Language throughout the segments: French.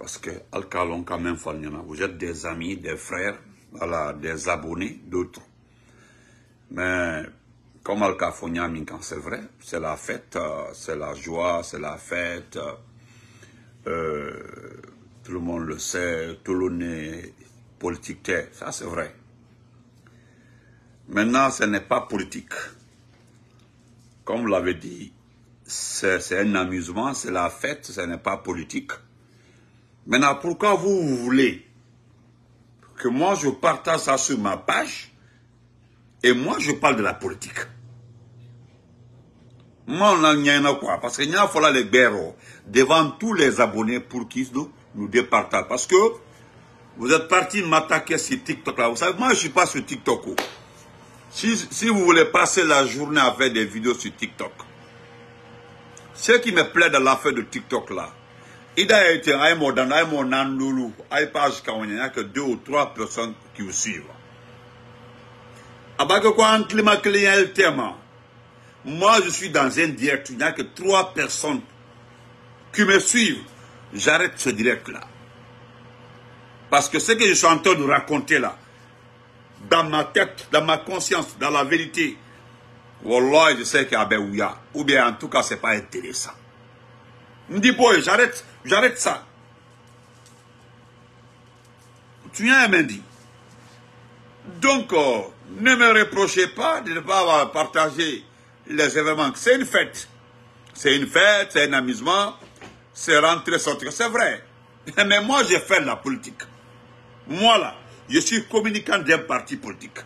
parce que Alcalon quand même vous êtes des amis, des frères, voilà, des abonnés, d'autres. Mais comme Alcafonia c'est vrai, c'est la fête, euh, c'est la joie, c'est la fête. Euh, euh, tout le monde le sait, tout le monde est politique, ça c'est vrai. Maintenant, ce n'est pas politique. Comme vous l'avez dit, c'est un amusement, c'est la fête, ce n'est pas politique. Maintenant, pourquoi vous, voulez que moi je partage ça sur ma page et moi je parle de la politique Moi, on a quoi Parce qu'il y a fallu les oh, devant tous les abonnés pour qu'ils nous, départagent. Parce que vous êtes parti m'attaquer sur TikTok là. Vous savez, moi je ne suis pas sur TikTok. Oh. Si, vous voulez passer la journée à faire des vidéos sur TikTok, ce qui me plaît dans l'affaire de TikTok là, il a n'y a que deux ou trois personnes qui vous suivent. Moi, je suis dans un direct. Il n'y a que trois personnes qui me suivent. J'arrête ce direct-là. Parce que ce que je suis en train de raconter là, dans ma tête, dans ma conscience, dans la vérité, Wallah, je sais qu'il ben, y a ou bien en tout cas, ce n'est pas intéressant. Il me dit, boy, j'arrête, ça. Tu viens, dit. Donc, euh, ne me reprochez pas de ne pas avoir partagé les événements. C'est une fête. C'est une fête, c'est un amusement, c'est rentrer, sortir, c'est vrai. Mais moi, j'ai fait la politique. Moi, là, je suis communicant d'un parti politique.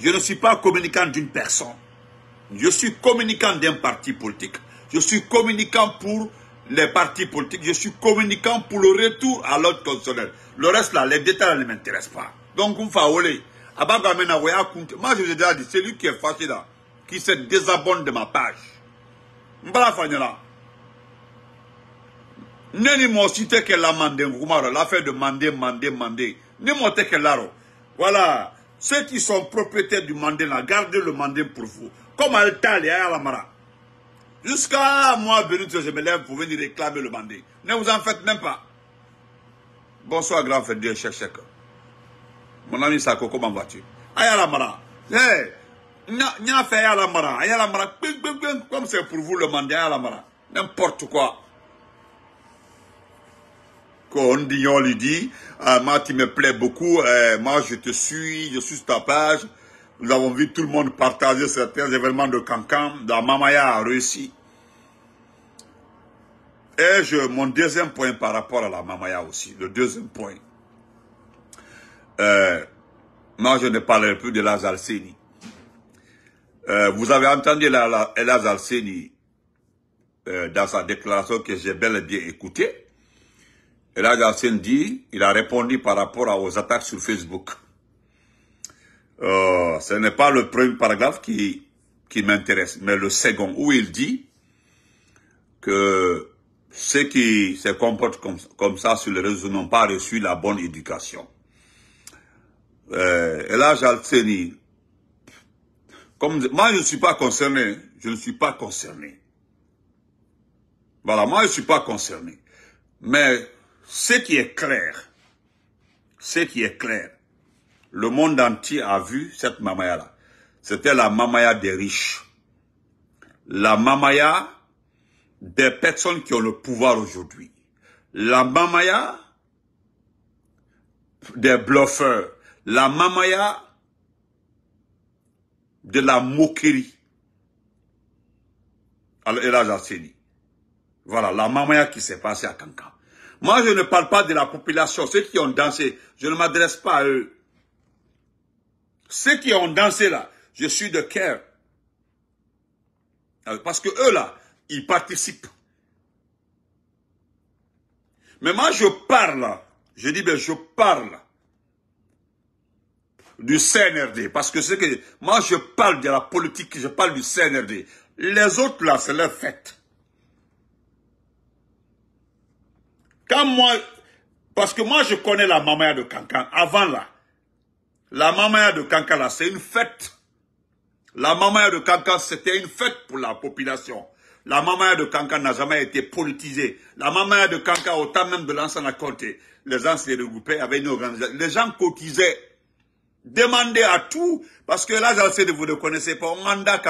Je ne suis pas communicant d'une personne. Je suis communicant d'un parti politique. Je suis communicant pour les partis politiques, je suis communicant pour le retour à l'ordre constitutionnel. Le reste là, les détails ne m'intéressent pas. Donc, vous faolez. Moi, je vous ai déjà dit, c'est lui qui est fâché là, qui se désabonne de ma page. Ne Fanyala. mo pas que la mandé l'affaire de mandé, mandé, mandé. Ne monte que l'aro. Voilà. Ceux qui sont propriétaires du mandé gardez le mandé pour vous. Comme à et Alamara. Jusqu'à moi, Benoît, je me lève pour venir réclamer le mandat. Ne vous en faites même pas. Bonsoir, grand frère Dieu, cher chèque. Mon ami Sako, comment vas-tu Ayala Mara. Eh, N'y a fait Ayala Mara. Ayala Mara, comme c'est pour vous le mandat, Ayala Mara. N'importe quoi. on dit, on lui dit, euh, moi tu me plais beaucoup, euh, moi je te suis, je suis ta page. Nous avons vu tout le monde partager certains événements de Cancan. Dans Mamaya a réussi. Et mon deuxième point par rapport à la Mamaya aussi, le deuxième point. Euh, moi, je ne parlerai plus de la Zalceni. Euh, vous avez entendu la, la, euh, dans sa déclaration que j'ai bel et bien écoutée. Et là, dit, il a répondu par rapport aux attaques sur Facebook. ce n'est pas le premier paragraphe qui m'intéresse, mais le second, où il dit que ceux qui se comportent comme, ça sur les réseaux n'ont pas reçu la bonne éducation. Euh, et là, j'alterne. comme, moi, je ne suis pas concerné. Je ne suis pas concerné. Voilà, moi, je ne suis pas concerné. Mais ce qui est clair, ce qui est clair, le monde entier a vu cette mamaya-là. C'était la mamaya des riches. La mamaya des personnes qui ont le pouvoir aujourd'hui. La mamaya, des bluffeurs. La mamaya, de la moquerie. Alors, là, Voilà, la mamaya qui s'est passée à Cancan. Moi, je ne parle pas de la population, ceux qui ont dansé. Je ne m'adresse pas à eux. Ceux qui ont dansé là, je suis de cœur. Ah, parce que eux là, ils participent. Mais moi, je parle, je dis, ben, je parle du CNRD, parce que c'est que, moi, je parle de la politique, je parle du CNRD. Les autres, là, c'est leur fête. Quand moi, parce que moi, je connais la mamaya de Kankan. avant là. La mamaya de Cancan, là, c'est une fête. La mamaya de Cancan, c'était une fête pour la population. La maman de Kankan n'a jamais été politisée. La maman de Kankan, au temps même de l'ancien compté. les gens se regroupaient avec une organisation. Les gens cotisaient, demandaient à tout, parce que là, je sais de vous ne connaissez pas, on manda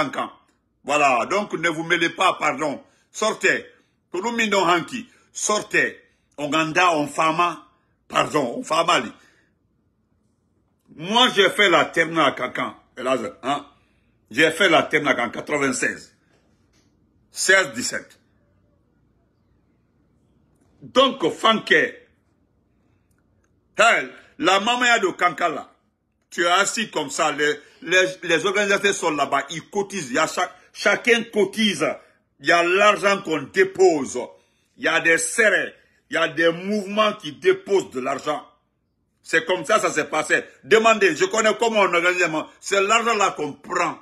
Voilà, donc ne vous mêlez pas, pardon. Sortez. Kurumindon Hanki, sortez. Onganda, on fama, pardon, on fama. Moi, j'ai fait la terminale à Kankan, hein? J'ai fait la terminale en 96. 16-17. Donc, Fanke, la maman de Kankala, tu es assis comme ça, les, les, organisateurs sont là-bas, ils cotisent, il y a chaque, chacun cotise, il y a l'argent qu'on dépose, il y a des serres, il y a des mouvements qui déposent de l'argent. C'est comme ça, ça s'est passé. Demandez, je connais comment on organise, c'est l'argent là qu'on prend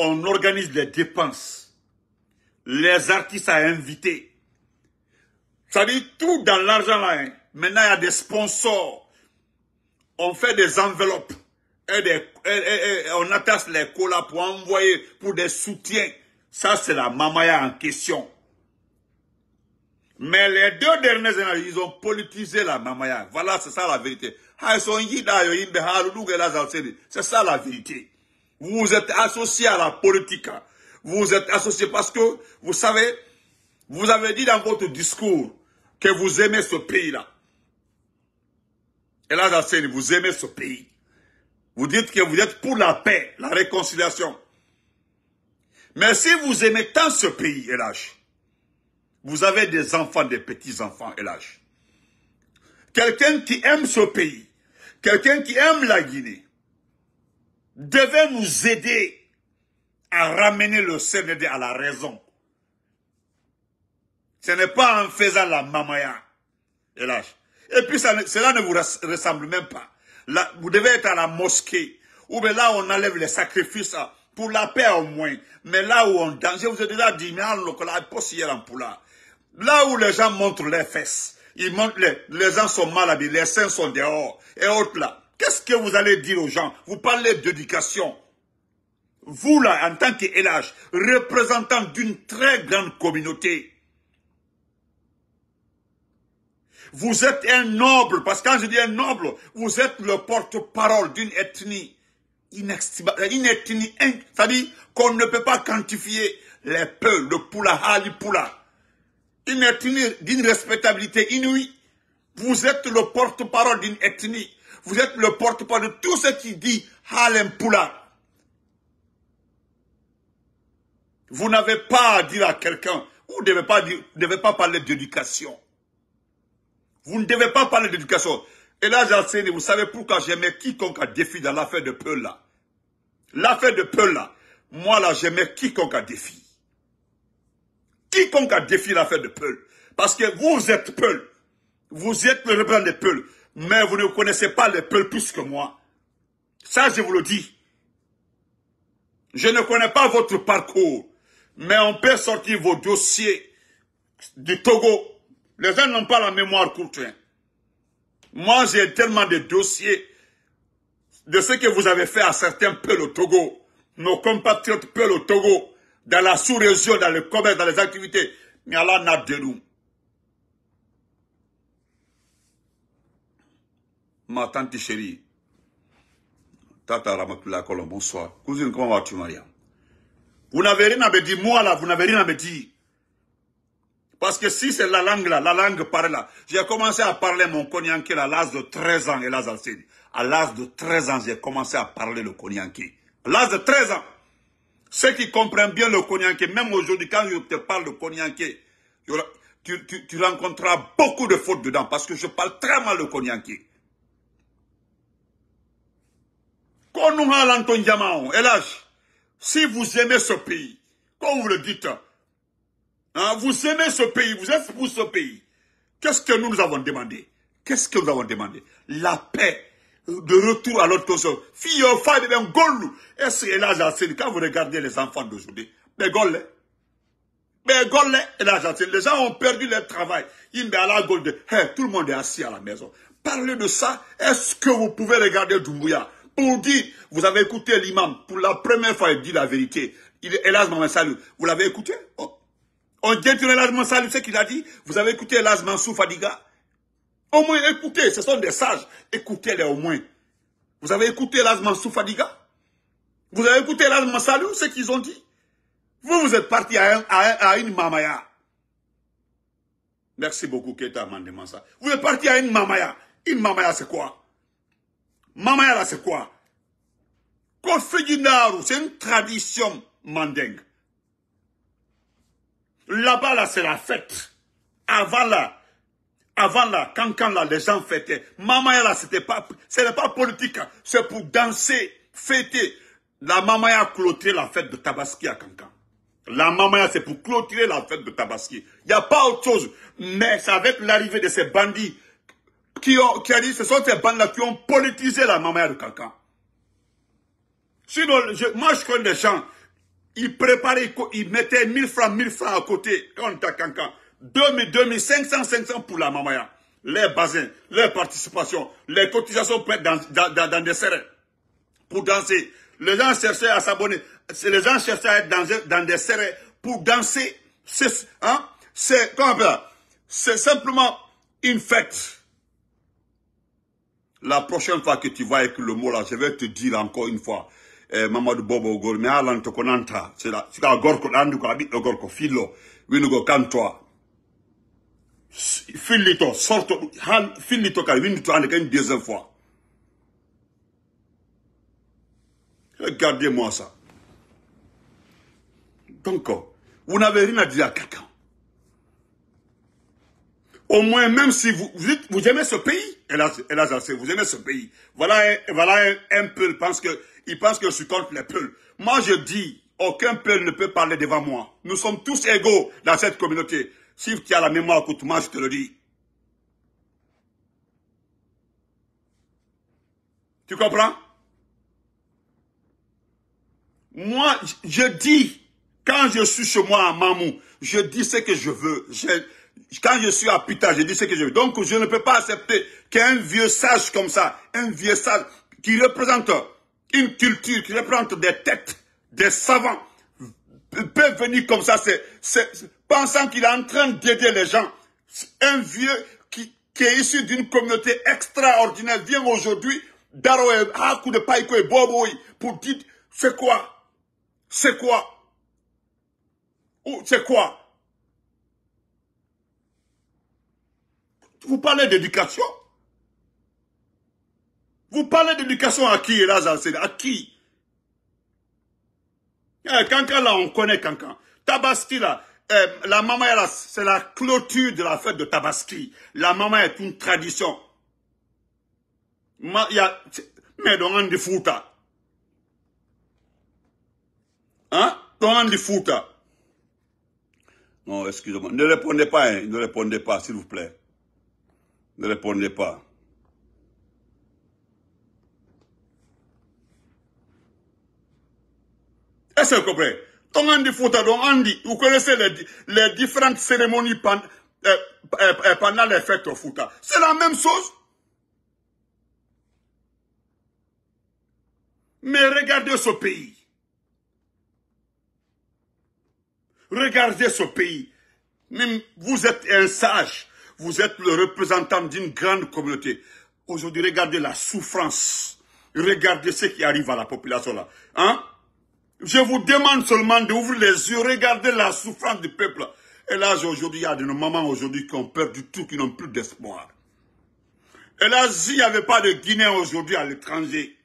on organise les dépenses, les artistes à inviter. Ça dit tout dans l'argent là. Hein. Maintenant, il y a des sponsors. On fait des enveloppes et, on attache les colas pour envoyer pour des soutiens. Ça, c'est la mamaya en question. Mais les deux derniers ils ont politisé la mamaya. Voilà, c'est ça la vérité. Ah, c'est ça la vérité. Vous êtes associé à la politique. Hein. Vous êtes associé parce que, vous savez, vous avez dit dans votre discours que vous aimez ce pays-là. Et là, vous aimez ce pays. Vous dites que vous êtes pour la paix, la réconciliation. Mais si vous aimez tant ce pays, elage, vous avez des enfants, des petits-enfants, elage. Quelqu'un qui aime ce pays, quelqu'un qui aime la Guinée, devait nous aider à ramener le CND à la raison. Ce n'est pas en faisant la mamaya. Et, et puis cela ne vous ressemble même pas. vous devez être à la mosquée. Où là, on enlève les sacrifices ah, pour la paix au moins. Mais là où on danse, je vous ai déjà dit, mais ah. Là où les gens montrent les fesses, ils les, les gens sont mal les seins sont dehors et autres là que vous allez dire aux gens Vous parlez d'éducation. Vous, là, en tant qu'élage, représentant d'une très grande communauté, vous êtes un noble, parce que quand je dis un noble, vous êtes le porte-parole d'une ethnie inestimable, euh, une ethnie, c'est-à-dire qu'on ne peut pas quantifier les peuples, le poula, ali poula. Une ethnie d'une respectabilité inouïe. Vous êtes le porte-parole d'une ethnie vous êtes le porte-parole de tout ce qui dit Halem Poula. Vous n'avez pas à dire à quelqu'un, vous ne devez pas, parler d'éducation. Vous ne devez pas parler d'éducation. Et là, j'enseigne, vous savez pourquoi j'aimais quiconque à défi dans l'affaire de Peul là. L'affaire de Peul là. Moi là, j'aimais quiconque à défi. Quiconque a défi l'affaire de Peul. Parce que vous êtes Peul. Vous êtes le représentant de Peul mais vous ne connaissez pas les peuples plus que moi. Ça, je vous le dis. Je ne connais pas votre parcours, mais on peut sortir vos dossiers du Togo. Les gens n'ont pas la mémoire courte. Hein. Moi, j'ai tellement de dossiers de ce que vous avez fait à certains peuples au Togo, nos compatriotes peuples au Togo, dans la sous-région, dans le commerce, dans les activités. Mais Allah n'a de nous. ma tante chérie, Tata Ramakula bonsoir. Cousine, comment vas-tu, Maria Vous n'avez rien à me dire, moi là, vous n'avez rien à me dire. Parce que si c'est la langue là, la langue parle là. J'ai commencé à parler mon là à l'âge de 13 ans, et À l'âge de 13 ans, j'ai commencé à parler le konyanké. À l'âge de 13 ans. Ceux qui comprennent bien le konyanké, même aujourd'hui, quand je te parle de konyanké, tu, tu rencontreras beaucoup de fautes dedans, parce que je parle très mal le konyanké. Quand nous si vous aimez ce pays, quand vous le dites, hein, vous aimez ce pays, vous êtes pour ce pays, qu'est-ce que nous, nous avons demandé Qu'est-ce que nous avons demandé La paix de retour à l'autre console. Fille, ben, quand vous regardez les enfants d'aujourd'hui, ben, ben, les gens ont perdu leur travail. Eh, tout le monde est assis à la maison. Parlez de ça. Est-ce que vous pouvez regarder Doumbouya pour dire, vous avez écouté l'imam, pour la première fois, il dit la vérité. Il est Elas Salut. Vous l'avez écouté oh. On dit détruit maman, Salut, ce qu'il a dit. Vous avez écouté Elas Mansou Fadiga Au moins, écoutez, ce sont des sages. Écoutez-les au moins. Vous avez écouté Elas Mansou Fadiga Vous avez écouté Elas Salut, ce qu'ils ont dit Vous, vous êtes parti à, une mamaya. Merci beaucoup, Keta ça. Vous êtes parti à une mamaya. Une mamaya, c'est quoi Mamaya, là, c'est quoi c'est une tradition mandingue. Là-bas, là, c'est la fête. Avant, là, avant, là, quand, là, les gens fêtaient. Mamaya, là, c'était pas, pas politique, hein. c'est pour danser, fêter. La Mamaya a clôturé la fête de Tabaski à Cancan. La Mamaya, c'est pour clôturer la fête de Tabaski. Il n'y a pas autre chose. Mais c'est avec l'arrivée de ces bandits qui, ont, a dit, ce sont ces bandes-là qui ont politisé la Mamaya de Cancan. Sinon, je, moi, je connais des gens, ils préparaient, ils mettaient 1000 francs, 1000 francs à côté, contre on était à Cancan. 2000, 2500, 500 pour la mamaya. Hein. Les bazins, les participations, les cotisations pour être dans, dans, dans, des serres, pour danser. Les gens cherchaient à s'abonner, les gens cherchaient à être dans, dans des serres pour danser. C'est, hein, C'est simplement une fête. La prochaine fois que tu vas écrire le mot là, je vais te dire encore une fois. Eh, Mamadou Bobo Gol, mais Alan Tokonanta, c'est là. C'est Gorko, Anduko, Abit Gorko, Filo, Winugo, Kantoa. Filito, sorte, Filito, Winuto, Anduko, une deuxième fois. Regardez-moi ça. Donc, vous n'avez rien à dire à quelqu'un. Au moins, même si vous, vous, aimez ce pays, elle elle vous aimez ce pays. Voilà, voilà un, peu, que, il pense que je suis contre les peuples. Moi, je dis, aucun peuple ne peut parler devant moi. Nous sommes tous égaux dans cette communauté. Si tu as la mémoire écoute moi, je te le dis. Tu comprends Moi, je dis, quand je suis chez moi à Mamou, je dis ce que je veux. Quand je suis à Pita, je dis ce que je veux. Donc, je ne peux pas accepter qu'un vieux sage comme ça, un vieux sage qui représente une culture, qui représente des têtes, des savants, peut venir comme ça, pensant qu'il est en train d'aider les gens. Un vieux qui, est issu d'une communauté extraordinaire vient aujourd'hui Daro de et pour dire c'est quoi C'est quoi C'est quoi Vous parlez d'éducation Vous parlez d'éducation à qui, là, À qui eh, là, on connaît Kankan. Tabaski, là, eh, la maman, c'est la clôture de la fête de Tabaski. La maman est une tradition. y a, mais dans un Hein Dans un Non, excusez-moi. Ne répondez pas, hein. ne répondez pas, s'il vous plaît ne répondez pas. Est-ce que vous comprenez vous connaissez les, les différentes cérémonies euh, euh, euh, pendant les fêtes au Fouta. C'est la même chose. Mais regardez ce pays. Regardez ce pays. vous êtes un sage. Vous êtes le représentant d'une grande communauté. Aujourd'hui, regardez la souffrance. Regardez ce qui arrive à la population là. Hein? Je vous demande seulement d'ouvrir les yeux, regardez la souffrance du peuple. Et là, aujourd'hui, il y a des mamans aujourd'hui qui ont perdu tout, qui n'ont plus d'espoir. Et là, s'il n'y avait pas de Guinée aujourd'hui à l'étranger,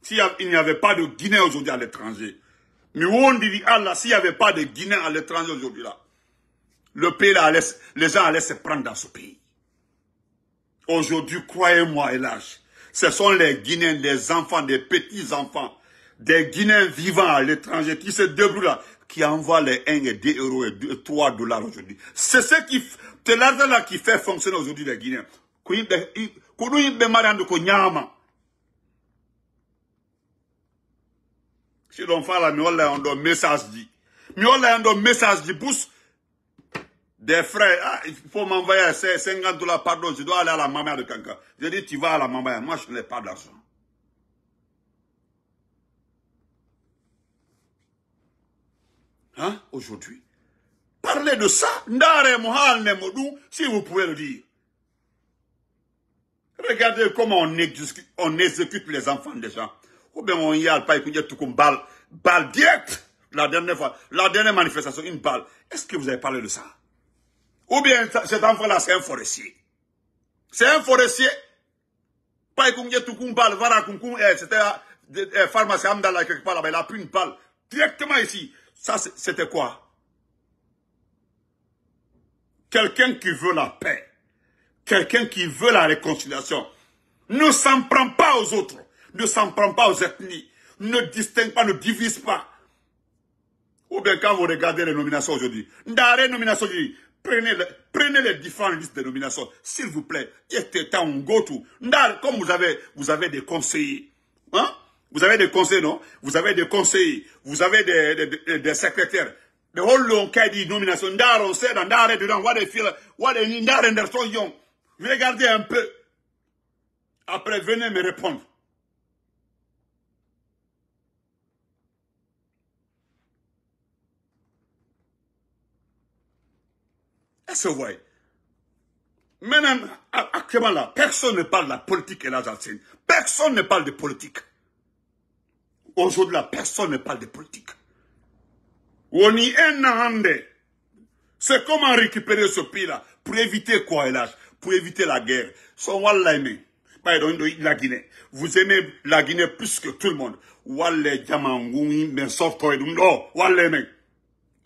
s'il n'y avait pas de Guinée aujourd'hui à l'étranger, mais on dit Allah, s'il n'y avait pas de Guinée à l'étranger aujourd'hui là, le pays là, les gens allaient se prendre dans ce pays. Aujourd'hui, croyez-moi, hélas, ce sont les Guinéens, des enfants, des petits-enfants, des Guinéens vivants à l'étranger qui se débrouillent là, qui envoient les 1 et 2 euros et 3 dollars aujourd'hui. C'est ce qui, c'est l'argent qui fait fonctionner aujourd'hui les Guinéens. Si l'on fait la message dit. message dit, des frères, ah, il faut m'envoyer 50 dollars, pardon, je dois aller à la maman de quelqu'un. Je dis, tu vas à la maman, moi je n'ai pas d'argent. Hein, aujourd'hui. Parlez de ça, Ndare Mohal si vous pouvez le dire. Regardez comment on exécute, les enfants des gens. Ou bien on y a pas écouté tout comme balle, balle directe. La dernière fois, la dernière manifestation, une balle. Est-ce que vous avez parlé de ça? Ou bien cet enfant-là, c'est un forestier. C'est un forestier. Pas Tukumbal, pharmacien il a pris une balle directement ici. Ça, c'était quoi Quelqu'un qui veut la paix. Quelqu'un qui veut la réconciliation. Ne s'en prend pas aux autres. Ne s'en prend pas aux ethnies. Ne distingue pas, ne divise pas. Ou bien quand vous regardez les nominations aujourd'hui, Ndare les nominations aujourd'hui, prenez, les différentes listes de nomination, s'il vous plaît. Comme vous avez, vous avez des conseillers, hein? Vous avez des conseillers, non Vous avez des conseillers. vous avez des, secrétaires. Regardez un peu. Après, venez me répondre. se Maintenant, actuellement personne ne parle de la politique et la Personne ne parle de politique. Aujourd'hui personne ne parle de politique. On y est C'est comment récupérer ce pays-là pour éviter quoi, Pour éviter la guerre. La Guinée. Vous aimez la Guinée plus que tout le monde.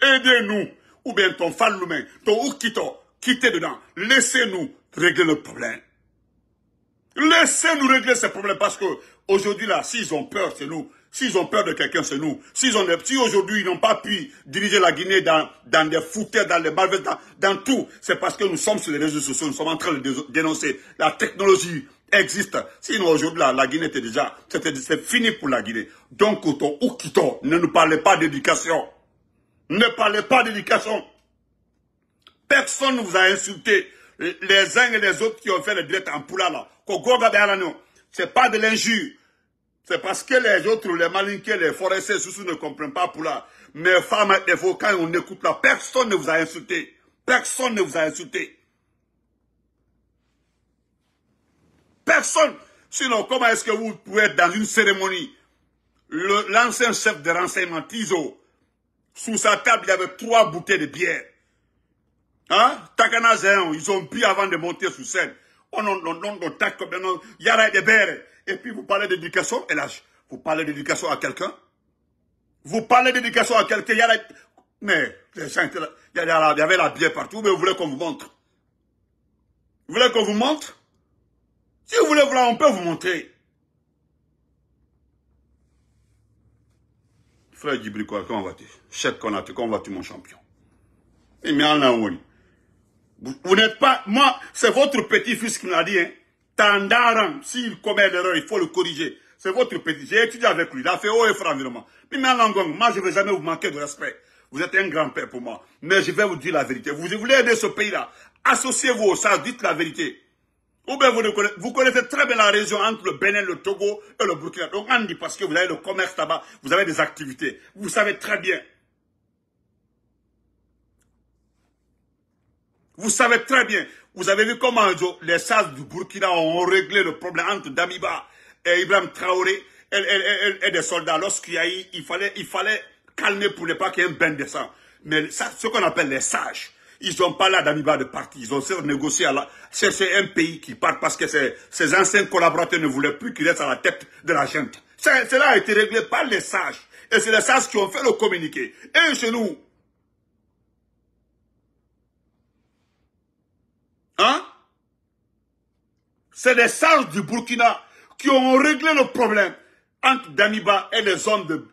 Aidez-nous ou bien ton faloumen, ton oukito, quittez dedans. Laissez-nous régler le problème. Laissez-nous régler ce problème, parce que aujourd'hui là, s'ils ont peur, c'est nous. S'ils ont peur de quelqu'un, c'est nous. S'ils ont, si aujourd'hui ils n'ont pas pu diriger la Guinée dans, des foutais, dans des malveilles, dans, tout, c'est parce que nous sommes sur les réseaux sociaux, nous sommes en train de dénoncer. La technologie existe. Sinon aujourd'hui là, la Guinée était déjà, c'est fini pour la Guinée. Donc, ton Oukito, ne nous parlez pas d'éducation. Ne parlez pas d'éducation. Personne ne vous a insulté. Les uns et les autres qui ont fait le direct en poula là. C'est pas de l'injure. C'est parce que les autres, les malinqués, les forestiers, ne comprennent pas poula. Mais femmes et faux, on écoute là, personne ne vous a insulté. Personne ne vous a insulté. Personne. Sinon, comment est-ce que vous pouvez être dans une cérémonie L'ancien chef de renseignement, TISO, sous sa table, il y avait trois bouteilles de bière. Hein? ils ont bu avant de monter sur scène. On on on on yara de Et puis vous parlez d'éducation, et là, vous parlez d'éducation à quelqu'un. Vous parlez d'éducation à quelqu'un, Mais il y avait la bière partout, mais vous voulez qu'on vous montre. Vous voulez qu'on vous montre Si vous voulez, on peut vous montrer. Frère Djibriko, comment vas-tu Chèque, Konate, comment vas-tu mon champion Mais Vous, vous n'êtes pas... Moi, c'est votre petit-fils qui m'a dit, hein. Tandaran, s'il commet l'erreur, il faut le corriger. C'est votre petit. J'ai étudié avec lui. Il a fait haut et franc environnement. Mais Langon, moi, je ne vais jamais vous manquer de respect. Vous êtes un grand-père pour moi. Mais je vais vous dire la vérité. Vous voulez aider ce pays-là. Associez-vous au ça. Dites la vérité vous connaissez, très bien la région entre le Bénin, le Togo et le Burkina. Donc on dit parce que vous avez le commerce là-bas, vous avez des activités. Vous savez très bien. Vous savez très bien. Vous avez vu comment les sages du Burkina ont réglé le problème entre Damiba et Ibrahim Traoré et, des soldats. Lorsqu'il y a eu, il fallait, calmer pour ne pas qu'il y ait un bain de sang. Mais ce qu'on appelle les sages, ils sont pas là d'Amiba de parti. Ils ont négocié à la, C'est un pays qui part parce que ses, anciens collaborateurs ne voulaient plus qu'il reste à la tête de la gente. Cela a été réglé par les sages. Et c'est les sages qui ont fait le communiqué. Et chez nous, hein? C'est les sages du Burkina qui ont réglé le problème entre Daniba et les hommes de...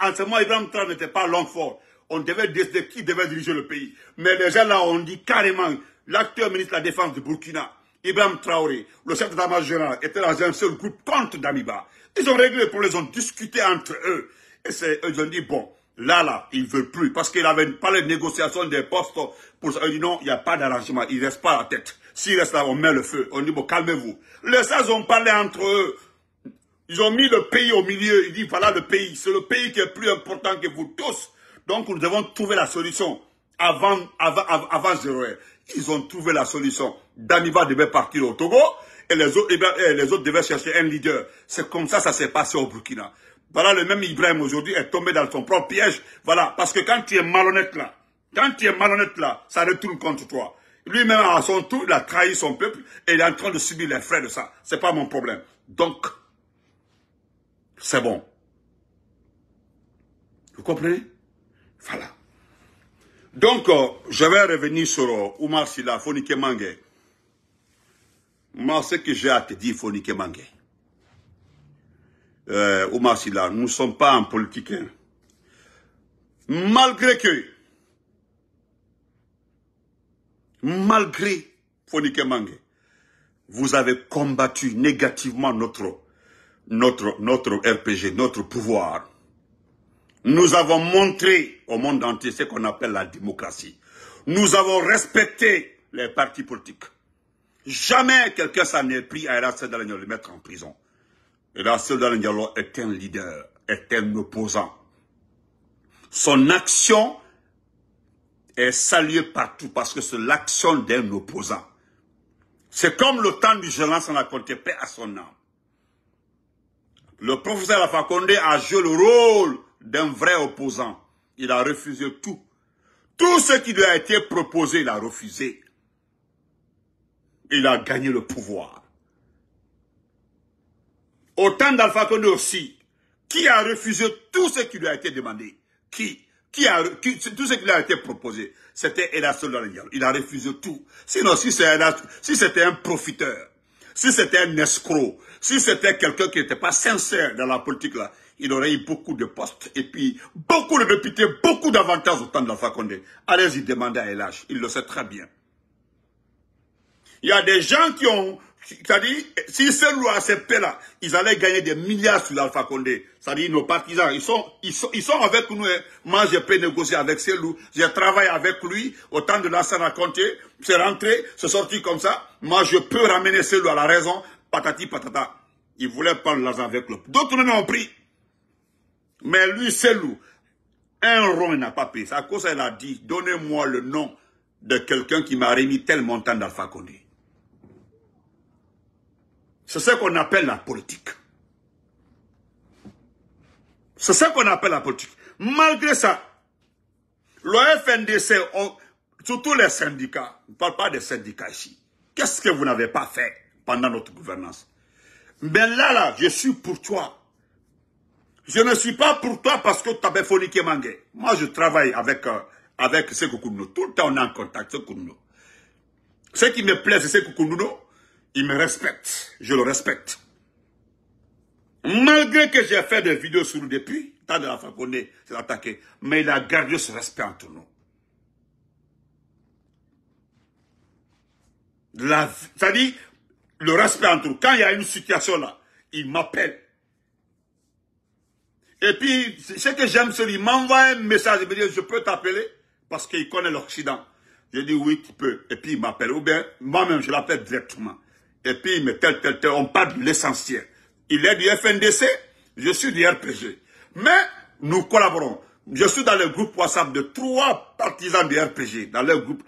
En ce moment, Ibrahim Tra n'était pas long fort on devait décider qui devait diriger le pays. Mais les gens là ont dit carrément, l'acteur ministre de la Défense du Burkina, Ibrahim Traoré, le chef d'état-major général, était dans un seul groupe contre Damiba. Ils ont réglé pour les ils ont discuté entre eux. Et ils ont dit, bon, là, là, il ne plus. Parce qu'il avait parlé de négociation des postes. Pour ils ont dit, non, il n'y a pas d'arrangement, il ne reste pas à la tête. S'il reste là, on met le feu. On dit, bon, calmez-vous. Les sages ont parlé entre eux. Ils ont mis le pays au milieu. Ils dit, voilà le pays. C'est le pays qui est plus important que vous tous. Donc nous devons trouver la solution avant, avant, avant, Ils ont trouvé la solution. Daniba devait partir au Togo et eh eh, les autres, devaient chercher un leader. C'est comme ça ça s'est passé au Burkina. Voilà, le même Ibrahim aujourd'hui est tombé dans son propre piège. Voilà, parce que quand tu es malhonnête là, quand tu es malhonnête là, ça retourne contre toi. Lui-même, à son tour, il a trahi son peuple et il est en train de subir les frais de ça. C'est pas mon problème. Donc, c'est bon. Vous comprenez voilà. Donc, euh, je vais revenir sur euh, Oumar Sila, Fonike Mange. Moi, ce que j'ai à te dire, Fonike Mange. Euh, Oumar Sila, nous ne sommes pas un politique. Hein. Malgré que, malgré Fonike Mange, vous avez combattu négativement notre, notre, notre RPG, notre pouvoir. Nous avons montré au monde entier ce qu'on appelle la démocratie. Nous avons respecté les partis politiques. Jamais quelqu'un s'en est pris à Erasel de le mettre en prison. Erasel Diallo est un leader, est un opposant. Son action est saluée partout parce que c'est l'action d'un opposant. C'est comme le temps du violence, on a compté paix à son âme. Le professeur Afakonde a joué le rôle d'un vrai opposant. Il a refusé tout. Tout ce qui lui a été proposé, il a refusé. Il a gagné le pouvoir. Autant d'Alpha Condé aussi, qui a refusé tout ce qui lui a été demandé. Qui qui a, tout ce qui lui a été proposé, c'était Elas Il a refusé tout. Sinon, si c'était si un profiteur, si c'était un escroc, si c'était quelqu'un qui n'était pas sincère dans la politique là, il aurait eu beaucoup de postes et puis beaucoup de députés, beaucoup d'avantages au temps de l'Alpha Condé. Allez-y demander à LH, il le sait très bien. Il y a des gens qui ont, c'est-à-dire, si ces a paix là ils allaient gagner des milliards sur l'Alpha Condé. C'est-à-dire, nos partisans, ils sont, ils sont, avec nous. Hein. Moi, je peux négocier avec ces loups. J'ai travaillé avec lui au temps de à Conté. C'est rentré, c'est sorti comme ça. Moi, je peux ramener ces loups à la raison. Patati patata. Il voulait prendre l'argent avec l'autre. D'autres nous ont pris. Mais lui, c'est loup. Un rond, il n'a pas payé. À cause, elle a dit, donnez-moi le nom de quelqu'un qui m'a remis tel montant d'Alpha Condé. C'est ce qu'on appelle la politique. C'est ce qu'on appelle la politique. Malgré ça, le FNDC, surtout les syndicats, on ne parle pas des syndicats ici. Qu'est-ce que vous n'avez pas fait pendant notre gouvernance Mais là, là, je suis pour toi. Je ne suis pas pour toi parce que tu avais est Mangé. Moi, je travaille avec, euh, avec Sekou Kounouno. Tout le temps, on est en contact, Sekou Kounouno. Ce qui me plaît, c'est Sekou Kounouno. Il me respecte. Je le respecte. Malgré que j'ai fait des vidéos sur lui depuis, tant de la Fakonde s'est attaqué, mais il a gardé ce respect entre nous. C'est-à-dire, le respect entre nous. Quand il y a une situation là, il m'appelle. Et puis, ce que j'aime, celui qu'il m'envoie un message. Il me dit, je peux t'appeler parce qu'il connaît l'Occident. Je dis, oui, tu peux. Et puis, il m'appelle. Ou bien, moi-même, je l'appelle directement. Et puis, mais tel, tel, tel, on parle de l'essentiel. Il est du FNDC, je suis du RPG. Mais, nous collaborons. Je suis dans le groupe WhatsApp de trois partisans du RPG, dans le groupe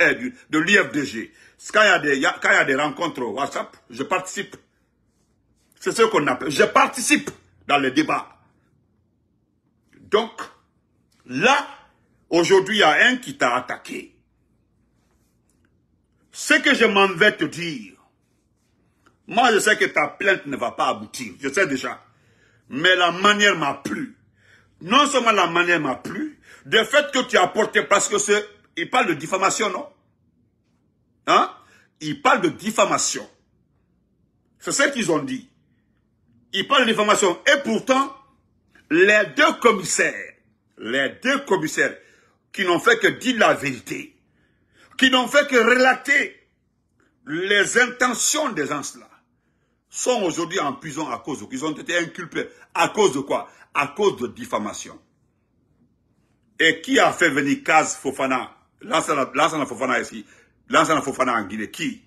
de l'IFDG. Quand il y, y, a des rencontres WhatsApp, je participe. C'est ce qu'on appelle. Je participe dans les débats. Donc, là, aujourd'hui, il y a un qui t'a attaqué. Ce que je m'en vais te dire, moi je sais que ta plainte ne va pas aboutir, je sais déjà. Mais la manière m'a plu. Non seulement la manière m'a plu, de fait que tu as porté, parce que c'est, il parle de diffamation, non Hein Il parle de diffamation. C'est ce qu'ils ont dit. Il parle de diffamation. Et pourtant, les deux commissaires, les deux commissaires qui n'ont fait que dire la vérité, qui n'ont fait que relater les intentions des gens là, sont aujourd'hui en prison à cause de Ils ont été inculpés. À cause de quoi À cause de diffamation. Et qui a fait venir Kaz Fofana, Lansana Fofana ici, Lansana Fofana en Guinée Qui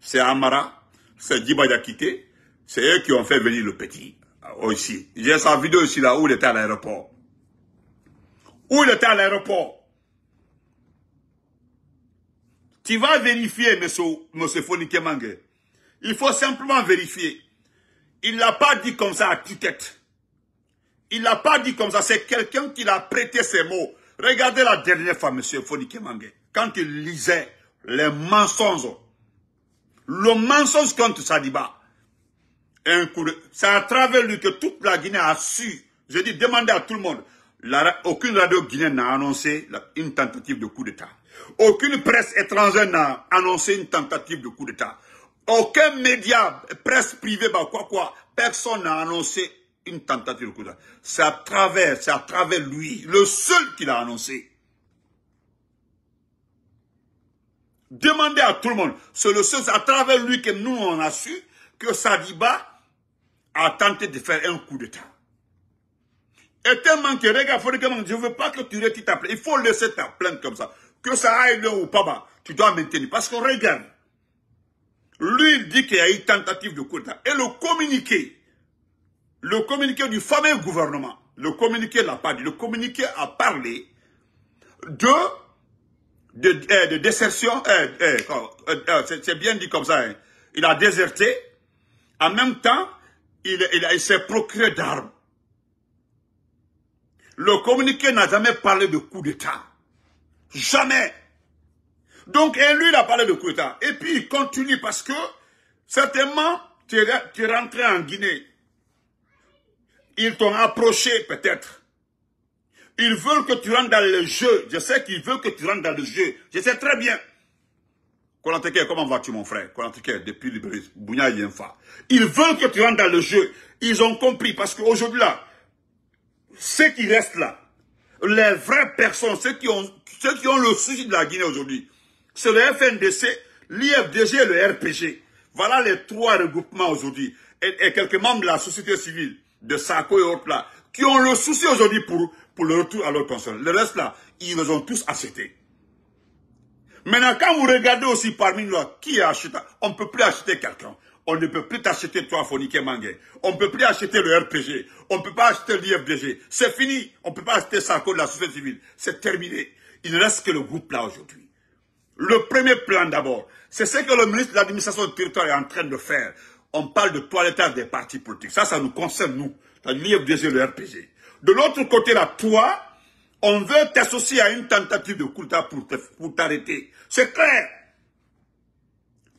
C'est Amara, c'est Djiba Yakite, c'est eux qui ont fait venir le petit aussi. J'ai sa vidéo ici, là, où il était à l'aéroport. Où il était à l'aéroport. Tu vas vérifier, monsieur, monsieur Mange. Il faut simplement vérifier. Il l'a pas dit comme ça à toute tête Il l'a pas dit comme ça. C'est quelqu'un qui l'a prêté ces mots. Regardez la dernière fois, monsieur Mange. Quand il lisait les mensonges, le mensonge contre Sadiba, c'est à travers lui que toute la Guinée a su. Je dis demandez à tout le monde. aucune radio guinéenne n'a annoncé une tentative de coup d'État. Aucune presse étrangère n'a annoncé une tentative de coup d'État. Aucun média, presse privée, bah, quoi quoi, personne n'a annoncé une tentative de coup d'État. C'est à travers, c'est à travers lui, le seul qui l'a annoncé. Demandez à tout le monde. C'est le seul, à travers lui que nous, on a su que Sadiba a tenté de faire un coup d'État. Et tellement que, regarde, je ne veux pas que tu retires ta plainte. Il faut laisser ta plainte comme ça. Que ça aille ou pas, bah, tu dois maintenir. Parce qu'on regarde. Lui, il dit qu'il y a eu tentative de coup d'État. Et le communiqué, le communiqué du fameux gouvernement, le communiqué l'a pas dit, le communiqué a parlé de, de, eh, de, désertion, eh, eh, oh, c'est bien dit comme ça, hein. il a déserté, en même temps, il, s'est procuré d'armes. Le communiqué n'a jamais parlé de coup d'État. Jamais. Donc, et lui, il a parlé de coup d'État. Et puis, il continue parce que, certainement, tu es, tu es rentré en Guinée. Ils t'ont approché, peut-être. Ils veulent que tu rentres dans le jeu. Je sais qu'ils veulent que tu rentres dans le jeu. Je sais très bien qu'est comment vas-tu mon frère qu'est depuis Libéris, Bounia Yenfa. Ils veulent que tu rentres dans le jeu. Ils ont compris parce qu'aujourd'hui là, ceux qui restent là, les vraies personnes, ceux qui ont, ceux qui ont le souci de la Guinée aujourd'hui, c'est le FNDC, l'IFDG et le RPG. Voilà les trois regroupements aujourd'hui. Et, quelques membres de la société civile, de SACO et autres là, qui ont le souci aujourd'hui pour, pour le retour à leur console. Le reste là, ils les ont tous achetés. Maintenant, quand vous regardez aussi parmi nous, qui acheté on ne peut plus acheter quelqu'un. On ne peut plus acheter toi, Fonique Mangue. On ne peut plus acheter le RPG. On ne peut pas acheter l'IFDG. C'est fini. On ne peut pas acheter ça à cause de la société civile. C'est terminé. Il ne reste que le groupe là aujourd'hui. Le premier plan d'abord, c'est ce que le ministre de l'administration du territoire est en train de faire. On parle de toilettage des partis politiques. Ça, ça nous concerne, nous. L'IFDG, le RPG. De l'autre côté la toi, on veut t'associer à une tentative de coup pour t'arrêter. C'est clair.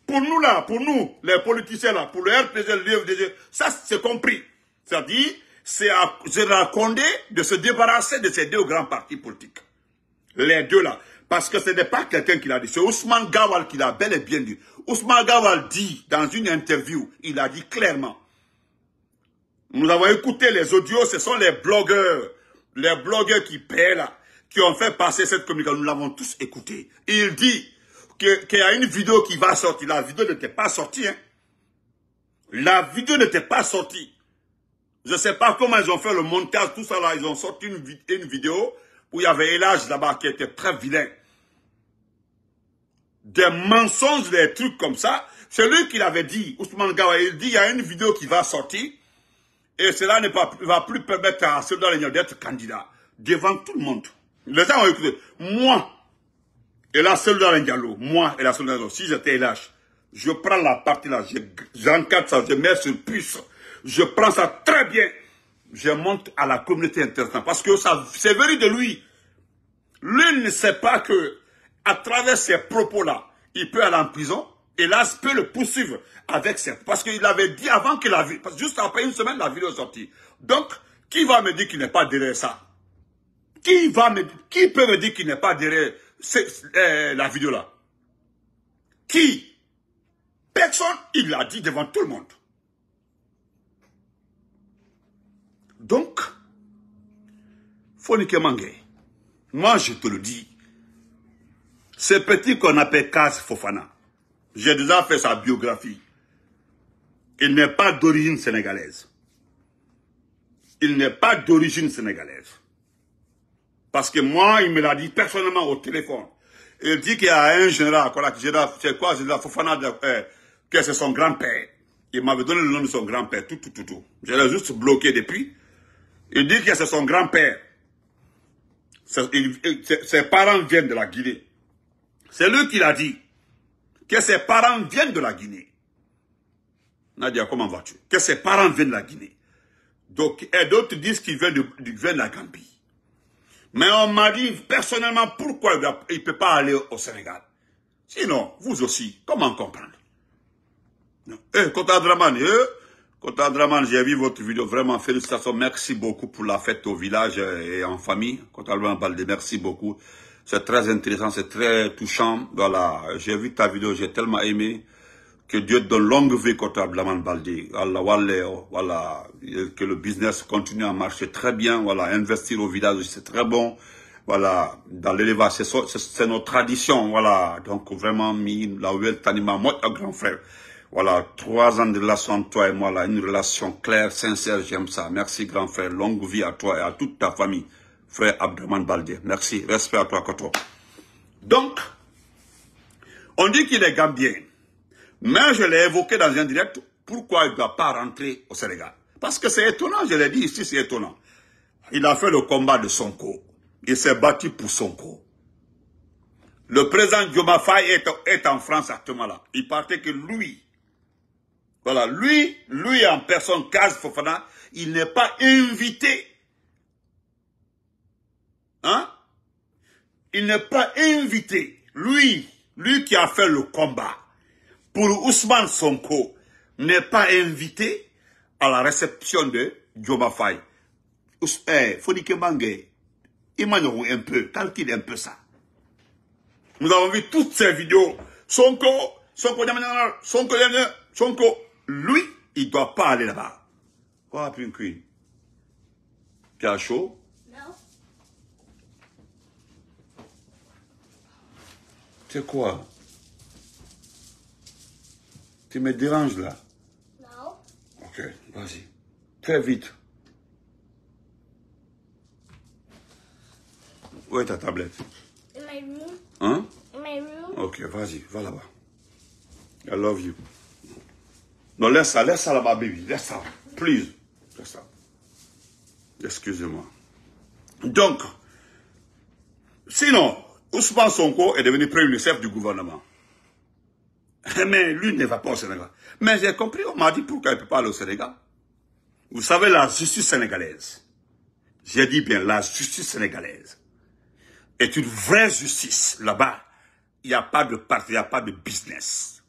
Pour nous là, pour nous, les politiciens là, pour le RPG, le e ça c'est compris. C'est-à-dire, c'est à de se débarrasser de ces deux grands partis politiques. Les deux là. Parce que ce n'est pas quelqu'un qui l'a dit, c'est Ousmane Gawal qui l'a bel et bien dit. Ousmane Gawal dit dans une interview, il a dit clairement, nous avons écouté les audios, ce sont les blogueurs les blogueurs qui paient là, qui ont fait passer cette communication, nous l'avons tous écouté. Il dit qu'il y a une vidéo qui va sortir. La vidéo n'était pas sortie. Hein. La vidéo n'était pas sortie. Je ne sais pas comment ils ont fait le montage, tout ça là. Ils ont sorti une, vidéo où il y avait Elage là-bas qui était très vilain. Des mensonges, des trucs comme ça. C'est lui qui l'avait dit, Ousmane Gawa. Il dit, qu'il y a une vidéo qui va sortir et cela ne va plus permettre à ceux dans d'être candidat devant tout le monde. Les gens ont écouté. Moi, et la seule dans moi et la seule dans si j'étais lâche, je prends la partie là, j'encadre ça, je mets sur puce, je prends ça très bien, je monte à la communauté internationale, parce que ça, c'est vrai de lui. Lui ne sait pas que, à travers ses propos-là, il peut aller en prison, hélas, peut le poursuivre avec ça Parce qu'il avait dit avant que la vidéo, juste après une semaine, la vidéo est sortie. Donc, qui va me dire qu'il n'est pas derrière ça Qui va me, qui peut me dire qu'il n'est pas derrière euh, la vidéo là Qui Personne, il l'a dit devant tout le monde. Donc, Fonike Mange, moi je te le dis, ce petit qu'on appelle Kaz Fofana, j'ai déjà fait sa biographie. Il n'est pas d'origine sénégalaise. Il n'est pas d'origine sénégalaise. Parce que moi, il me l'a dit personnellement au téléphone. Il dit qu'il y a un général, c'est quoi, que euh, c'est son grand-père. Il m'avait donné le nom de son grand-père, tout, tout, tout, Je l'ai juste bloqué depuis. Il dit que c'est son grand-père. Ses parents viennent de la Guinée. C'est lui qui l'a dit que ses parents viennent de la Guinée. Nadia, comment vas-tu Que ses parents viennent de la Guinée. Donc, et d'autres disent qu'ils viennent de, la Gambie. Mais on m'a dit personnellement pourquoi il ne peut pas aller au Sénégal. Sinon, vous aussi, comment comprendre Eh, Kota Draman, eh, j'ai vu votre vidéo, vraiment félicitations, merci beaucoup pour la fête au village eh, et en famille. Kota Draman Balde, merci beaucoup. C'est très intéressant, c'est très touchant. Voilà, j'ai vu ta vidéo, j'ai tellement aimé. Que Dieu donne longue vie à Blaman Baldi. Allah oh, Voilà, que le business continue à marcher très bien. Voilà, investir au village, c'est très bon. Voilà, dans l'élevage, c'est nos tradition. Voilà, donc vraiment, la ouelle t'anima, moi, grand frère. Voilà, trois ans de relation toi et moi, là, une relation claire, sincère, j'aime ça. Merci grand frère, longue vie à toi et à toute ta famille frère Abdoman Baldé. Merci. Respect à toi, Koto. Donc, on dit qu'il est gambien. Mais je l'ai évoqué dans un direct. Pourquoi il ne doit pas rentrer au Sénégal Parce que c'est étonnant, je l'ai dit ici, c'est étonnant. Il a fait le combat de Sonko. Il s'est battu pour Sonko. Le président Dioma Faye est, est, en France actuellement là. Il partait que lui, voilà, lui, lui en personne, Kaz Fofana, il n'est pas invité Hein? Il n'est pas invité. Lui, lui qui a fait le combat pour Ousmane Sonko, n'est pas invité à la réception de Diomafaye. Faye. Eh, Fodike Mange, mangera un peu, calcule un peu ça. Nous avons vu toutes ces vidéos. Sonko, Sonko, Sonko, Sonko, lui, il doit pas aller là-bas. Quoi, Pinkwin? T'as chaud? C'est quoi Tu me déranges là Non. Ok, vas-y. Très vite. Où est ta tablette Hein Ok, vas-y, va là-bas. I love you. Non, laisse ça, laisse ça là-bas, baby. Laisse ça. Please. Laisse ça. Excusez-moi. Donc, sinon, Ousmane Sonko est devenu premier chef du gouvernement. Mais lui ne va pas au Sénégal. Mais j'ai compris, on m'a dit pourquoi il ne peut pas aller au Sénégal. Vous savez, la justice sénégalaise, j'ai dit bien, la justice sénégalaise est une vraie justice là-bas. Il n'y a pas de parti, il n'y a pas de business.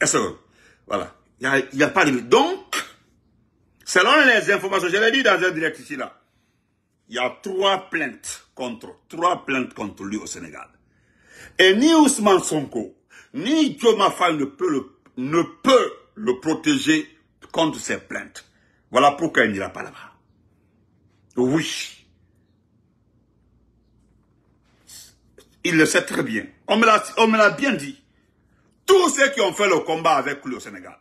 Est-ce que, voilà, il n'y a, a, pas de... Donc, selon les informations, je l'ai dit dans un direct ici, là, il y a trois plaintes contre, trois plaintes contre lui au Sénégal. Et ni Ousmane Sonko, ni Joe ne peut le, ne peut le protéger contre ces plaintes. Voilà pourquoi il n'ira pas là-bas. Oui. Il le sait très bien. On me l'a bien dit. Tous ceux qui ont fait le combat avec lui au Sénégal.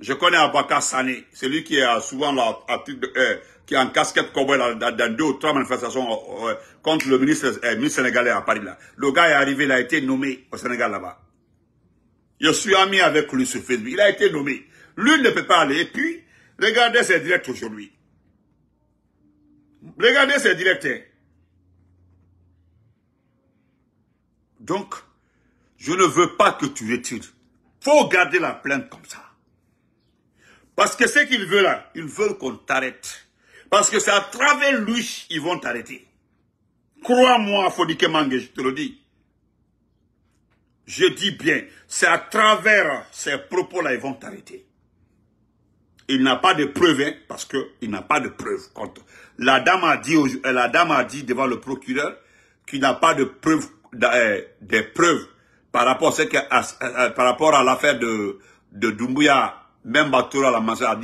Je connais Abaka Sané, celui qui est souvent là, à de, euh, qui est en casquette comme dans, deux ou trois manifestations euh, contre le euh, ministre, sénégalais à Paris. Là. Le gars est arrivé, il a été nommé au Sénégal là-bas. Je suis ami avec lui sur Facebook. Il a été nommé. Lui ne peut pas aller. Et puis, regardez ses directs aujourd'hui. Regardez ses directs. Donc, je ne veux pas que tu études. Faut garder la plainte comme ça. Parce que ce qu'il veut là, ils veulent qu'on t'arrête. Parce que c'est à travers lui qu'ils vont t'arrêter. Crois-moi, Fodike Mange, je te le dis. Je dis bien, c'est à travers ces propos-là qu'ils vont t'arrêter. Il n'a pas de preuves, hein, parce qu'il n'a pas de preuves. Contre. La dame a dit, la dame a dit devant le procureur qu'il n'a pas de preuves, euh, des preuves par rapport à, ce que, par rapport à l'affaire de, de Doumbouya, même Batoura la Massa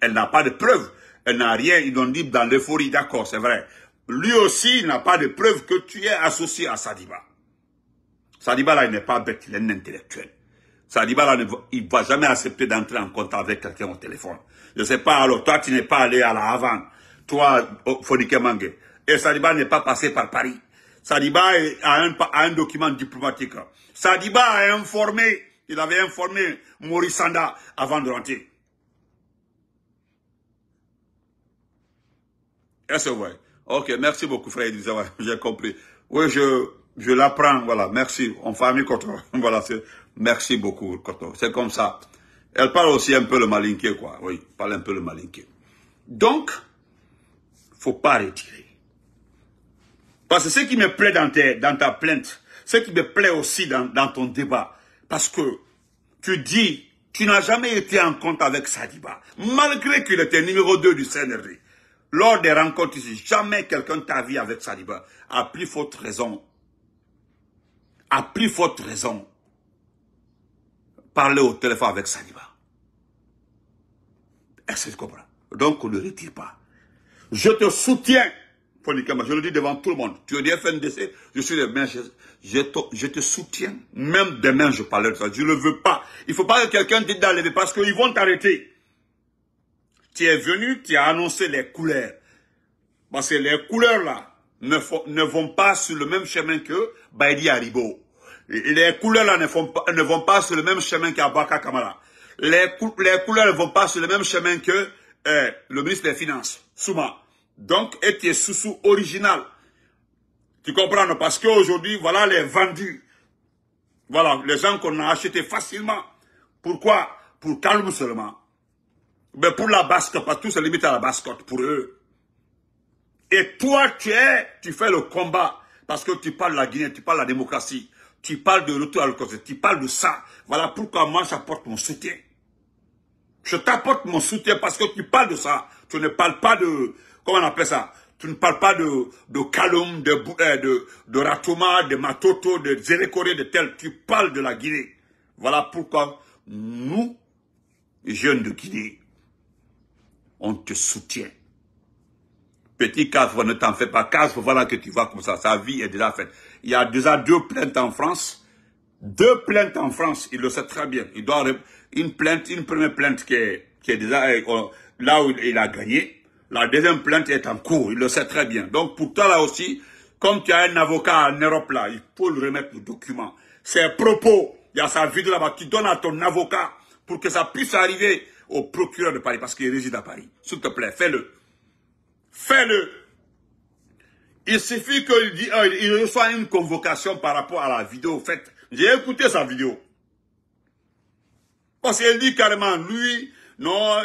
elle n'a pas de preuves n'a rien, ils l'ont dit dans l'euphorie, d'accord, c'est vrai. Lui aussi n'a pas de preuve que tu es associé à Sadiba. Sadiba là, il n'est pas bête, il est un intellectuel. Sadiba là, il ne va jamais accepter d'entrer en contact avec quelqu'un au téléphone. Je ne sais pas, alors toi, tu n'es pas allé à la Havane. Toi, au Fonike Et Sadiba n'est pas passé par Paris. Sadiba a un, document diplomatique. Sadiba a informé, il avait informé Maurice Sanda avant de rentrer. Et c'est vrai Ok, merci beaucoup, frère J'ai compris. Oui, je, je l'apprends. Voilà, merci. On famille Koto. voilà, c'est merci beaucoup, Koto. C'est comme ça. Elle parle aussi un peu le malinqué, quoi. Oui, parle un peu le malinqué. Donc, faut pas retirer. Parce que ce qui me plaît dans, dans ta plainte, ce qui me plaît aussi dans, dans ton débat, parce que tu dis, tu n'as jamais été en compte avec Sadiba, malgré qu'il était numéro 2 du CNRD. Lors des rencontres ici, jamais quelqu'un t'a vu avec Saliba. A plus forte raison. A plus forte raison. Parler au téléphone avec Saliba. Est-ce que Donc, on ne retire pas. Je te soutiens, Fonikama. Je le dis devant tout le monde. Tu es du FNDC, je suis demain. Je, te, soutiens. Même demain, je parlerai de ça. Je ne le veux pas. Il ne faut pas que quelqu'un dise d'enlever parce qu'ils vont t'arrêter. Tu es venu, tu as annoncé les couleurs. Parce que les couleurs-là ne, vont pas sur le même chemin que Baïdi Haribo. Les couleurs-là ne, vont pas sur le même chemin qu'Abaka Kamara. Les, couleurs ne vont pas sur le même chemin que euh, le ministre des Finances, Souma. Donc, et tu es sous-sous original. Tu comprends Parce qu'aujourd'hui, voilà les vendus. Voilà, les gens qu'on a achetés facilement. Pourquoi Pour calme seulement. Mais pour la bascotte, parce que tout se limite à la bascotte pour eux. Et toi, tu es, tu fais le combat. Parce que tu parles de la Guinée, tu parles de la démocratie, tu parles de à retour l'occasion, tu parles de ça. Voilà pourquoi moi j'apporte mon soutien. Je t'apporte mon soutien parce que tu parles de ça. Tu ne parles pas de, comment on appelle ça Tu ne parles pas de, de Kaloum, de, euh, de, de Ratoma, de Matoto, de de tel. Tu parles de la Guinée. Voilà pourquoi nous, jeunes de Guinée, on te soutient. Petit vous ne t'en fais pas. Cadre, voilà que tu vois comme ça. Sa vie est déjà faite. Il y a déjà deux plaintes en France. Deux plaintes en France. Il le sait très bien. Il doit une plainte, une première plainte qui est, déjà euh, là où il a gagné. La deuxième plainte est en cours. Il le sait très bien. Donc, pour toi là aussi, comme tu as un avocat en Europe là, il faut lui remettre le document. Ses propos, il y a sa de là-bas, tu donnes à ton avocat pour que ça puisse arriver au procureur de Paris parce qu'il réside à Paris. S'il te plaît, fais-le. Fais-le. Il suffit qu'il reçoive euh, il reçoit une convocation par rapport à la vidéo faite. J'ai écouté sa vidéo. Parce qu'elle dit carrément, lui, non,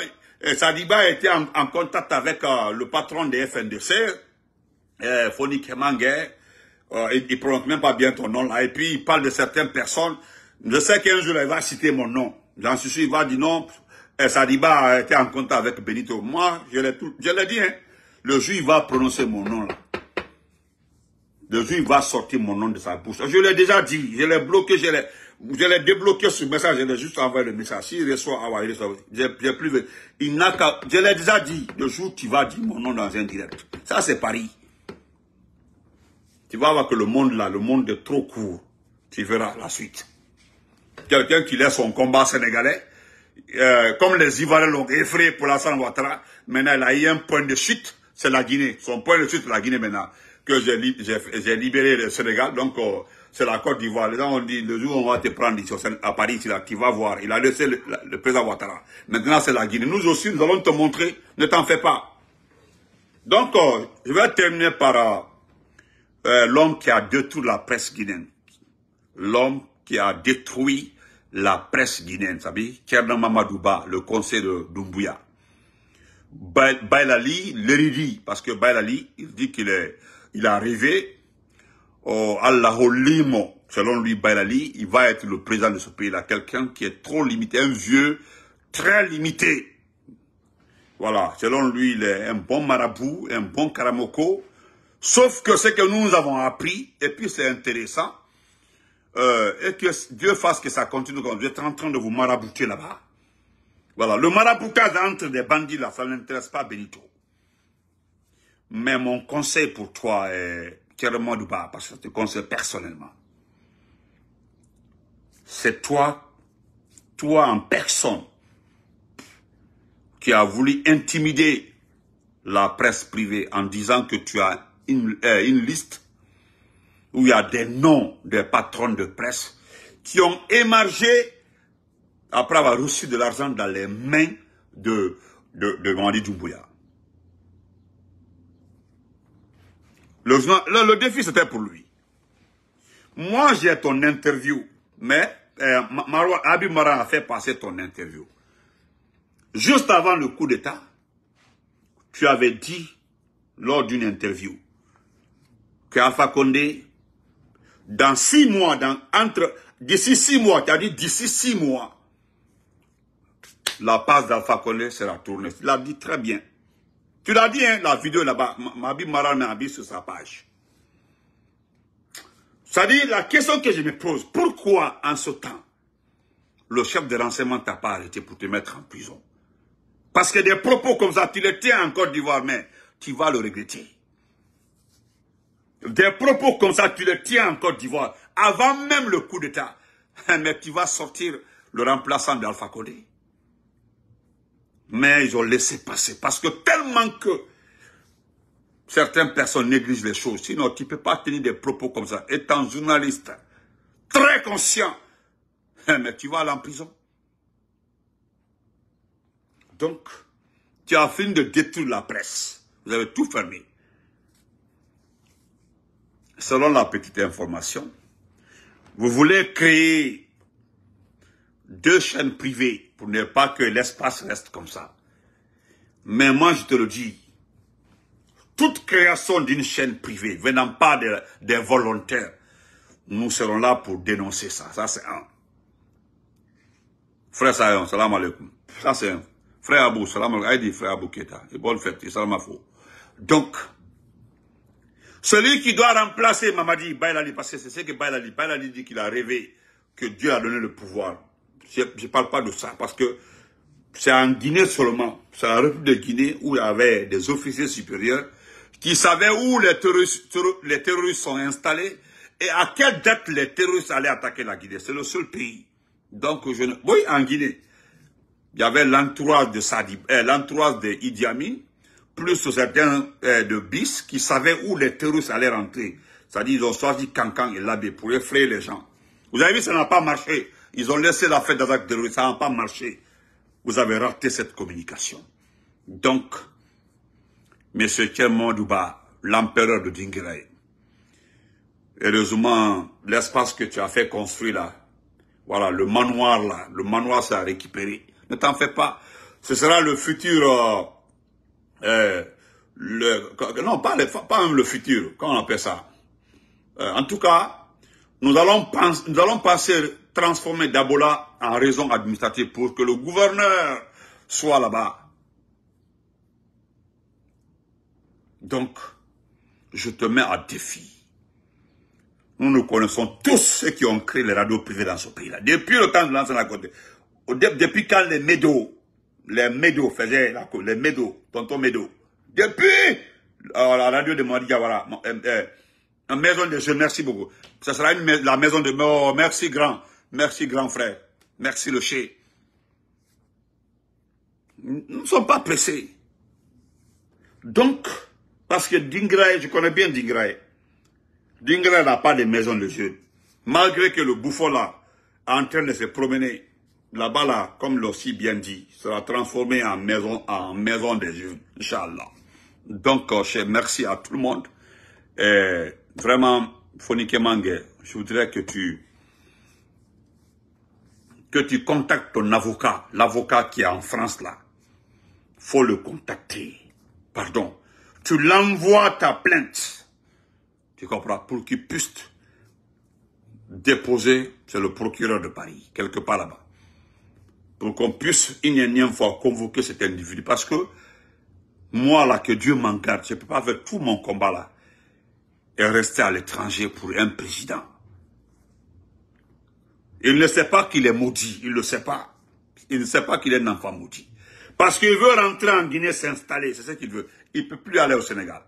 euh, Sadiba était en, en contact avec euh, le patron des FNDC, hein. euh, il, ne prononce même pas bien ton nom là, et puis il parle de certaines personnes. Je sais qu'un jour il va citer mon nom. J'en suis sûr, il va dire non, et eh, Sadiba a eh, été en contact avec Benito. Moi, je l'ai tout, je l'ai dit, hein. Le juif va prononcer mon nom là. Le juif va sortir mon nom de sa bouche. Je l'ai déjà dit, je l'ai bloqué, je l'ai, je l'ai débloqué ce message, je l'ai juste envoyé le message. S'il reçoit, ah ouais, il reçoit. J'ai plus, il n'a qu'à, je l'ai déjà dit, le jour tu vas dire mon nom dans un direct. Ça, c'est Paris. Tu vas voir que le monde là, le monde est trop court. Tu verras la suite. Quelqu'un qui laisse son combat sénégalais, euh, comme les Ivoiriens l'ont effrayé pour Alassane Ouattara, maintenant il a eu un point de chute, c'est la Guinée. Son point de chute, c'est la Guinée maintenant. Que j'ai libéré le Sénégal, donc euh, c'est la Côte d'Ivoire. Les gens ont dit, le jour où on va te prendre ici, à Paris, là, tu vas voir. Il a laissé le, président Ouattara. Maintenant, c'est la Guinée. Nous aussi, nous allons te montrer. Ne t'en fais pas. Donc, euh, je vais terminer par l'homme qui a détruit la presse guinéenne. L'homme qui a détruit la presse guinéenne, sabi, Mamadouba, le conseil de Doumbouya, Bailali, dit parce que Bailali, il dit qu'il est, il est arrivé au Allaholimo. Selon lui, Bailali, il va être le président de ce pays-là, quelqu'un qui est trop limité, un vieux très limité. Voilà, selon lui, il est un bon marabout, un bon karamoko. Sauf que ce que nous avons appris, et puis c'est intéressant, euh, et que Dieu fasse que ça continue quand vous êtes en train de vous marabouter là-bas. Voilà, le maraboutage entre des bandits là, ça n'intéresse pas Benito. Mais mon conseil pour toi est clairement du bas, parce que je te conseille personnellement. C'est toi, toi en personne, qui a voulu intimider la presse privée en disant que tu as une euh, liste où il y a des noms des patrons de presse qui ont émargé après avoir reçu de l'argent dans les mains de, de, de Mandi Le, défi, c'était pour lui. Moi, j'ai ton interview, mais euh, a fait passer ton interview. Juste avant le coup d'État, tu avais dit, lors d'une interview, que Alpha Condé dans six mois, dans, entre, d'ici six mois, tu as dit d'ici six mois, la passe d'Alpha Condé sera tournée. Tu l'as dit très bien. Tu l'as dit, hein, la vidéo là-bas, Mabi Maral Mabi sur sa page. Ça dit la question que je me pose, pourquoi en ce temps, le chef de renseignement t'a pas arrêté pour te mettre en prison Parce que des propos comme ça, tu les tiens en Côte d'Ivoire, mais tu vas le regretter. Des propos comme ça, tu les tiens en Côte d'Ivoire, avant même le coup d'État. Mais tu vas sortir le remplaçant d'Alpha Condé. Mais ils ont laissé passer. Parce que tellement que certaines personnes négligent les choses. Sinon, tu ne peux pas tenir des propos comme ça. Étant journaliste, très conscient, mais tu vas aller en prison. Donc, tu as fini de détruire la presse. Vous avez tout fermé selon la petite information, vous voulez créer deux chaînes privées pour ne pas que l'espace reste comme ça. Mais moi, je te le dis, toute création d'une chaîne privée venant pas des volontaires, nous serons là pour dénoncer ça. Ça, c'est un. Frère Sayon, salam alaikum. Ça, c'est un. Frère Abou, salam alaikum. Frère Abou Keta. bonne fête, salam alaikum. Donc, celui qui doit remplacer Mamadi Bailali, parce que c'est ce que Bailali, Bailali dit qu'il a rêvé, que Dieu a donné le pouvoir. Je ne parle pas de ça, parce que c'est en Guinée seulement, c'est en République de Guinée où il y avait des officiers supérieurs qui savaient où les terroristes, sont installés et à quelle date les terroristes allaient attaquer la Guinée. C'est le seul pays. Donc, je ne... oui, en Guinée, il y avait de Sadi, eh, l'entourage de Idi Amin, plus certains euh, de bis qui savaient où les terroristes allaient rentrer. C'est-à-dire, ils ont choisi Cancan et Labé pour effrayer les gens. Vous avez vu, ça n'a pas marché. Ils ont laissé la fête d'attaque terroriste, ça n'a pas marché. Vous avez raté cette communication. Donc, M. Tchemon l'empereur de Dingiraï, heureusement, l'espace que tu as fait construire là, voilà, le manoir là, le manoir ça récupéré. Ne t'en fais pas. Ce sera le futur... Euh, euh, le, non, pas, même le futur, comment on appelle ça. Euh, en tout cas, nous allons, nous allons passer, transformer Dabola en raison administrative pour que le gouverneur soit là-bas. Donc, je te mets à défi. Nous nous connaissons tous ceux qui ont créé les radios privés dans ce pays-là. Depuis le temps de l'ancien côté. Depuis quand les médias les Médos faisaient la les Médos, tonton Médo. Depuis la radio de Mandi voilà, euh, euh, maison de jeu, merci beaucoup. Ce sera la maison de... merci grand, merci grand frère, merci le chef. Nous ne sommes pas pressés. Donc, parce que Dingrae, je connais bien Dingrae. Dingrae n'a pas de maison de jeu. Malgré que le bouffon là est en train de se promener là-bas, là, comme aussi bien dit, sera transformé en maison, en maison des Juifs, Inch'Allah. Donc, je euh, merci à tout le monde. Et vraiment, Fonike Mange, je voudrais que tu, que tu contactes ton avocat, l'avocat qui est en France là. Faut le contacter. Pardon. Tu l'envoies ta plainte. Tu comprends? Pour qu'il puisse déposer, chez le procureur de Paris, quelque part là-bas pour qu'on puisse une énième fois convoquer cet individu. Parce que moi, là, que Dieu m'en garde, je ne peux pas faire tout mon combat, là, et rester à l'étranger pour un président. Il ne sait pas qu'il est maudit, il ne le sait pas. Il ne sait pas qu'il est un enfant maudit. Parce qu'il veut rentrer en Guinée, s'installer, c'est ce qu'il veut. Il ne peut plus aller au Sénégal.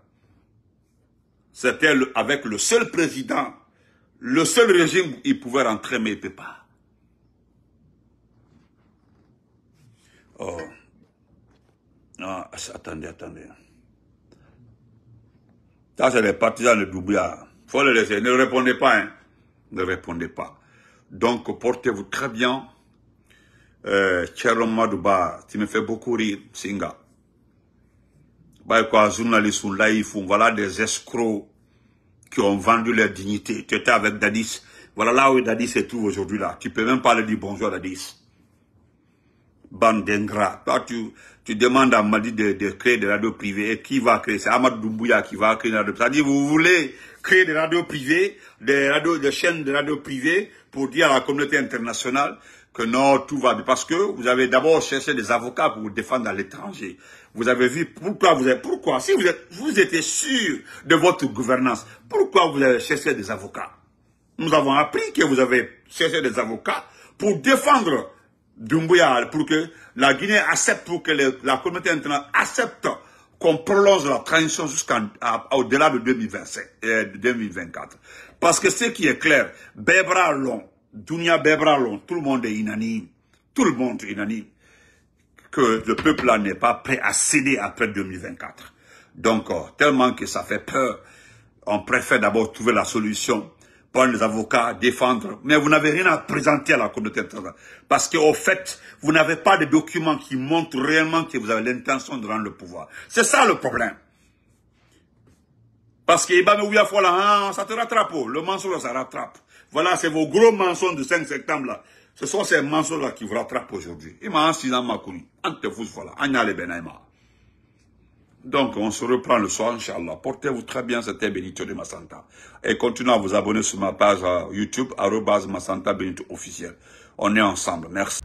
C'était avec le seul président, le seul régime où il pouvait rentrer, mais il ne peut pas. Oh. Non, ah, attendez, attendez. Ça, c'est les partisans de Il faut les laisser. Ne répondez pas, hein. Ne répondez pas. Donc, portez-vous très bien. Euh, Madouba, tu me fais beaucoup rire, Singa. Bah, voilà des escrocs qui ont vendu leur dignité. Tu étais avec Dadis. Voilà là où Dadis se trouve aujourd'hui là. Tu peux même pas lui dire bonjour Dadis bande d'ingrats. Toi, tu, tu demandes à Madi de, créer des radios privées. Et qui va créer C'est Ahmad Doumbouya qui va créer des radios privées. C'est-à-dire, vous voulez créer des radios privées, des radios, des chaînes de radios privées pour dire à la communauté internationale que non, tout va bien. Parce que vous avez d'abord cherché des avocats pour vous défendre à l'étranger. Vous avez vu pourquoi vous êtes... pourquoi, si vous êtes, vous étiez sûr de votre gouvernance, pourquoi vous avez cherché des avocats? Nous avons appris que vous avez cherché des avocats pour défendre Dumbuya pour que la Guinée accepte, pour que la communauté internationale accepte qu'on prolonge la transition jusqu'au-delà de 2025, euh, 2024. Parce que ce qui est clair, Bebra Long, Dunia Bebra Long, tout le monde est inanime. Tout le monde est inanime. Que le peuple n'est pas prêt à céder après 2024. Donc, euh, tellement que ça fait peur, on préfère d'abord trouver la solution prendre les avocats, défendre. Mais vous n'avez rien à présenter à la communauté internationale. Parce qu'au fait, vous n'avez pas de documents qui montrent réellement que vous avez l'intention de rendre le pouvoir. C'est ça le problème. Parce que Ibame hein, ça te rattrape. Oh. Le mensonge, ça rattrape. Voilà, c'est vos gros mensonges du 5 septembre là. Ce sont ces mensonges là qui vous rattrapent aujourd'hui. Et m'a en te voilà. Anya le ben donc, on se reprend le soir, Inch'Allah. Portez-vous très bien, c'était Benito de Massanta. Et continuez à vous abonner sur ma page euh, YouTube, arrobase Massanta Benito officiel. On est ensemble. Merci.